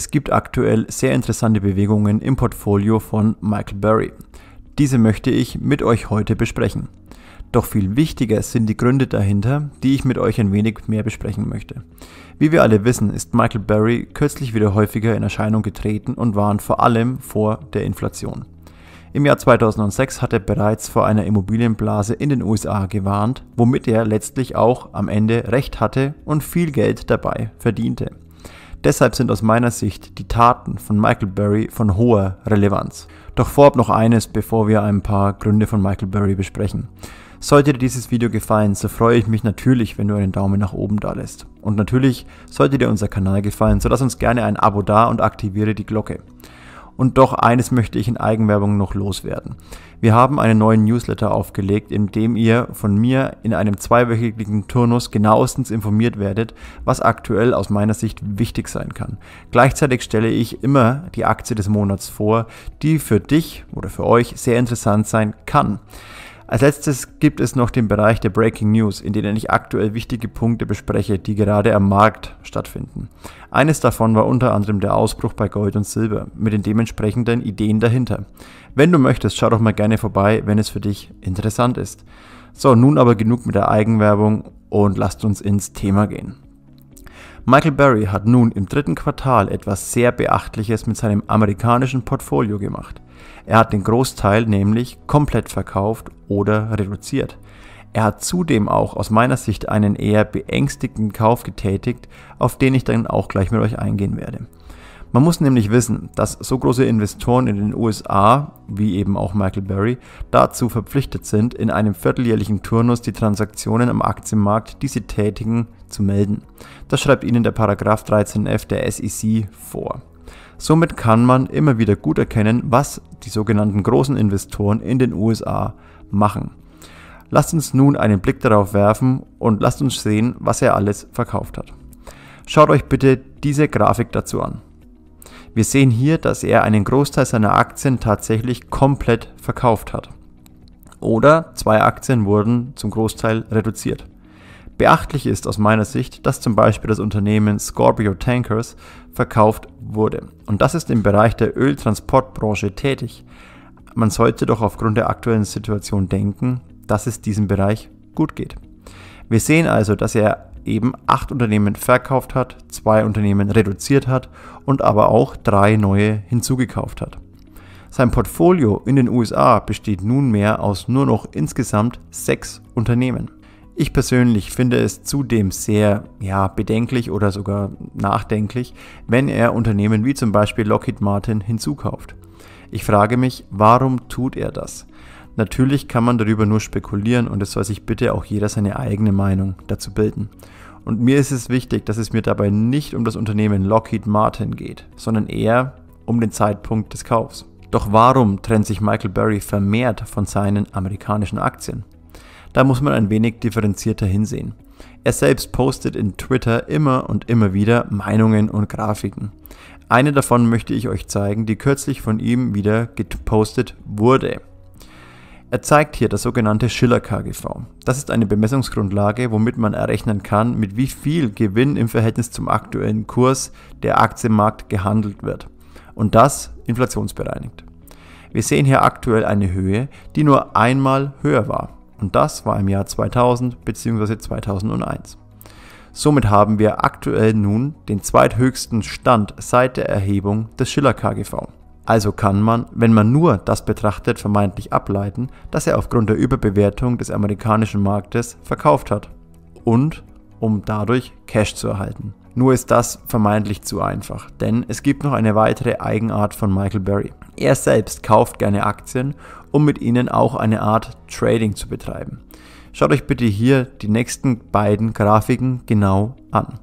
Es gibt aktuell sehr interessante Bewegungen im Portfolio von Michael Burry. Diese möchte ich mit euch heute besprechen. Doch viel wichtiger sind die Gründe dahinter, die ich mit euch ein wenig mehr besprechen möchte. Wie wir alle wissen, ist Michael Burry kürzlich wieder häufiger in Erscheinung getreten und warnt vor allem vor der Inflation. Im Jahr 2006 hat er bereits vor einer Immobilienblase in den USA gewarnt, womit er letztlich auch am Ende recht hatte und viel Geld dabei verdiente. Deshalb sind aus meiner Sicht die Taten von Michael Berry von hoher Relevanz. Doch vorab noch eines, bevor wir ein paar Gründe von Michael Berry besprechen. Sollte dir dieses Video gefallen, so freue ich mich natürlich, wenn du einen Daumen nach oben da lässt. Und natürlich sollte dir unser Kanal gefallen, so lass uns gerne ein Abo da und aktiviere die Glocke. Und doch eines möchte ich in Eigenwerbung noch loswerden. Wir haben einen neuen Newsletter aufgelegt, in dem ihr von mir in einem zweiwöchigen Turnus genauestens informiert werdet, was aktuell aus meiner Sicht wichtig sein kann. Gleichzeitig stelle ich immer die Aktie des Monats vor, die für dich oder für euch sehr interessant sein kann. Als letztes gibt es noch den Bereich der Breaking News, in denen ich aktuell wichtige Punkte bespreche, die gerade am Markt stattfinden. Eines davon war unter anderem der Ausbruch bei Gold und Silber mit den dementsprechenden Ideen dahinter. Wenn du möchtest, schau doch mal gerne vorbei, wenn es für dich interessant ist. So, nun aber genug mit der Eigenwerbung und lasst uns ins Thema gehen. Michael Berry hat nun im dritten Quartal etwas sehr Beachtliches mit seinem amerikanischen Portfolio gemacht. Er hat den Großteil nämlich komplett verkauft oder reduziert. Er hat zudem auch aus meiner Sicht einen eher beängstigenden Kauf getätigt, auf den ich dann auch gleich mit euch eingehen werde. Man muss nämlich wissen, dass so große Investoren in den USA, wie eben auch Michael Berry, dazu verpflichtet sind, in einem vierteljährlichen Turnus die Transaktionen am Aktienmarkt, die sie tätigen, zu melden. Das schreibt ihnen der Paragraph 13f der SEC vor. Somit kann man immer wieder gut erkennen, was die sogenannten großen Investoren in den USA machen. Lasst uns nun einen Blick darauf werfen und lasst uns sehen, was er alles verkauft hat. Schaut euch bitte diese Grafik dazu an. Wir sehen hier, dass er einen Großteil seiner Aktien tatsächlich komplett verkauft hat. Oder zwei Aktien wurden zum Großteil reduziert. Beachtlich ist aus meiner Sicht, dass zum Beispiel das Unternehmen Scorpio Tankers verkauft wurde. Und das ist im Bereich der Öltransportbranche tätig. Man sollte doch aufgrund der aktuellen Situation denken, dass es diesem Bereich gut geht. Wir sehen also, dass er eben acht Unternehmen verkauft hat, zwei Unternehmen reduziert hat und aber auch drei neue hinzugekauft hat. Sein Portfolio in den USA besteht nunmehr aus nur noch insgesamt sechs Unternehmen. Ich persönlich finde es zudem sehr ja, bedenklich oder sogar nachdenklich, wenn er Unternehmen wie zum Beispiel Lockheed Martin hinzukauft. Ich frage mich, warum tut er das? Natürlich kann man darüber nur spekulieren und es soll sich bitte auch jeder seine eigene Meinung dazu bilden. Und mir ist es wichtig, dass es mir dabei nicht um das Unternehmen Lockheed Martin geht, sondern eher um den Zeitpunkt des Kaufs. Doch warum trennt sich Michael Berry vermehrt von seinen amerikanischen Aktien? Da muss man ein wenig differenzierter hinsehen. Er selbst postet in Twitter immer und immer wieder Meinungen und Grafiken. Eine davon möchte ich euch zeigen, die kürzlich von ihm wieder gepostet wurde. Er zeigt hier das sogenannte Schiller-KGV. Das ist eine Bemessungsgrundlage, womit man errechnen kann, mit wie viel Gewinn im Verhältnis zum aktuellen Kurs der Aktienmarkt gehandelt wird. Und das inflationsbereinigt. Wir sehen hier aktuell eine Höhe, die nur einmal höher war, und das war im Jahr 2000 bzw. 2001. Somit haben wir aktuell nun den zweithöchsten Stand seit der Erhebung des Schiller-KGV. Also kann man, wenn man nur das betrachtet, vermeintlich ableiten, dass er aufgrund der Überbewertung des amerikanischen Marktes verkauft hat. Und um dadurch Cash zu erhalten. Nur ist das vermeintlich zu einfach, denn es gibt noch eine weitere Eigenart von Michael Berry. Er selbst kauft gerne Aktien um mit ihnen auch eine Art Trading zu betreiben. Schaut euch bitte hier die nächsten beiden Grafiken genau an.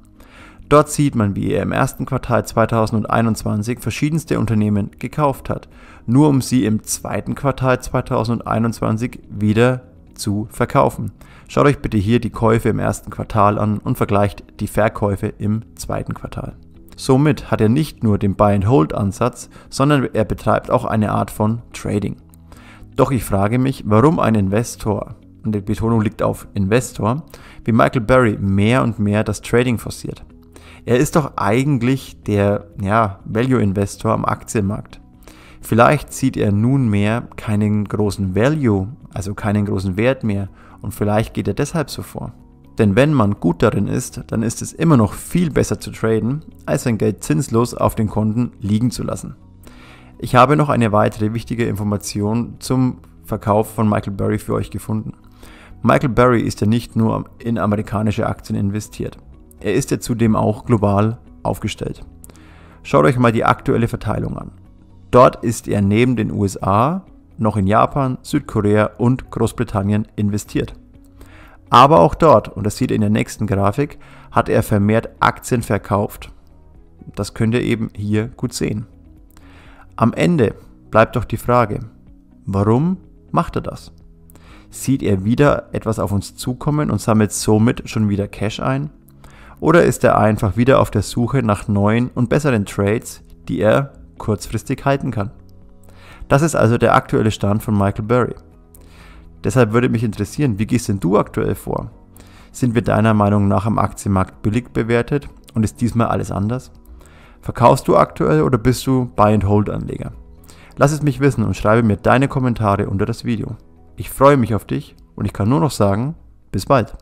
Dort sieht man, wie er im ersten Quartal 2021 verschiedenste Unternehmen gekauft hat, nur um sie im zweiten Quartal 2021 wieder zu verkaufen. Schaut euch bitte hier die Käufe im ersten Quartal an und vergleicht die Verkäufe im zweiten Quartal. Somit hat er nicht nur den Buy-and-Hold-Ansatz, sondern er betreibt auch eine Art von Trading. Doch ich frage mich, warum ein Investor, und die Betonung liegt auf Investor, wie Michael Burry mehr und mehr das Trading forciert. Er ist doch eigentlich der ja, Value-Investor am Aktienmarkt. Vielleicht sieht er nunmehr keinen großen Value, also keinen großen Wert mehr und vielleicht geht er deshalb so vor. Denn wenn man gut darin ist, dann ist es immer noch viel besser zu traden, als sein Geld zinslos auf den Konten liegen zu lassen. Ich habe noch eine weitere wichtige Information zum Verkauf von Michael Burry für euch gefunden. Michael Burry ist ja nicht nur in amerikanische Aktien investiert. Er ist ja zudem auch global aufgestellt. Schaut euch mal die aktuelle Verteilung an. Dort ist er neben den USA noch in Japan, Südkorea und Großbritannien investiert. Aber auch dort, und das seht ihr in der nächsten Grafik, hat er vermehrt Aktien verkauft. Das könnt ihr eben hier gut sehen. Am Ende bleibt doch die Frage, warum macht er das? Sieht er wieder etwas auf uns zukommen und sammelt somit schon wieder Cash ein? Oder ist er einfach wieder auf der Suche nach neuen und besseren Trades, die er kurzfristig halten kann? Das ist also der aktuelle Stand von Michael Burry. Deshalb würde mich interessieren, wie gehst denn du aktuell vor? Sind wir deiner Meinung nach am Aktienmarkt billig bewertet und ist diesmal alles anders? Verkaufst du aktuell oder bist du Buy-and-Hold-Anleger? Lass es mich wissen und schreibe mir deine Kommentare unter das Video. Ich freue mich auf dich und ich kann nur noch sagen, bis bald.